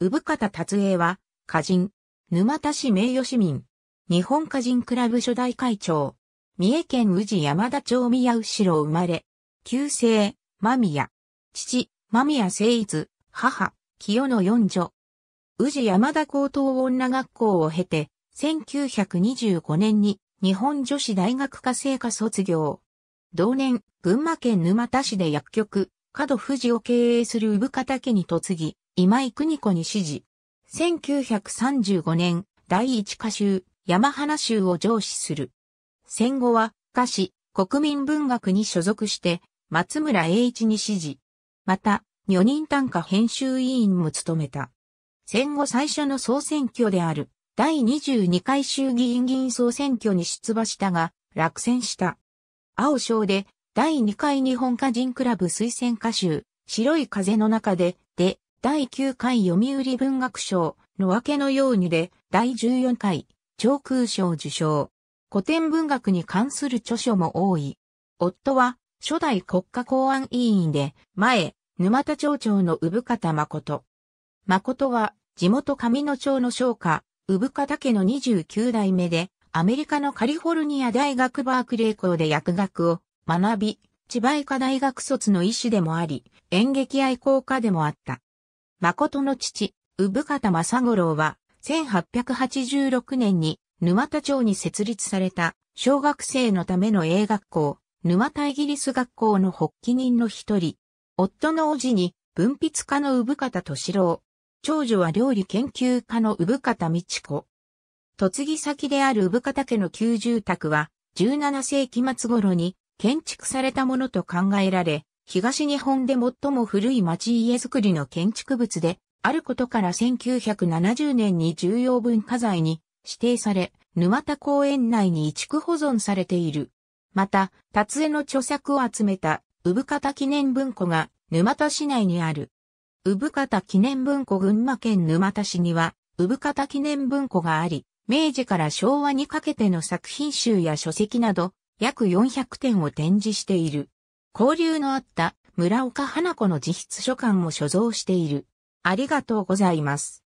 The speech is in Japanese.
産方達英は、歌人、沼田市名誉市民、日本歌人クラブ初代会長、三重県宇治山田町宮後ろ生まれ、旧姓、間宮、父、間宮誠一、母、清野四女。宇治山田高等女学校を経て、1925年に日本女子大学科生科卒業。同年、群馬県沼田市で薬局、角富士を経営する産方家に嫁ぎ、今井邦子に指示。1935年、第一歌集、山花集を上司する。戦後は、歌詞、国民文学に所属して、松村栄一に指示。また、女人短歌編集委員も務めた。戦後最初の総選挙である、第22回衆議院議員総選挙に出馬したが、落選した。青章で、第2回日本歌人クラブ推薦歌集、白い風の中で、第9回読売文学賞のわけのようにで、第14回、長空賞受賞。古典文学に関する著書も多い。夫は、初代国家公安委員で、前、沼田町長の産方誠。誠は、地元上野町の商家、産方家の29代目で、アメリカのカリフォルニア大学バークレー校で薬学を学び、千葉医科大学卒の医師でもあり、演劇愛好家でもあった。誠の父、産方正五郎は、1886年に沼田町に設立された小学生のための英学校、沼田イギリス学校の発起人の一人。夫の叔父に文筆家の産方敏郎。長女は料理研究家の産方道子。嫁ぎ先である産方家の旧住宅は17世紀末頃に建築されたものと考えられ、東日本で最も古い町家づくりの建築物で、あることから1970年に重要文化財に指定され、沼田公園内に移築保存されている。また、達江の著作を集めた、産方記念文庫が沼田市内にある。産方記念文庫群馬県沼田市には、産方記念文庫があり、明治から昭和にかけての作品集や書籍など、約400点を展示している。交流のあった村岡花子の自筆書簡も所蔵している。ありがとうございます。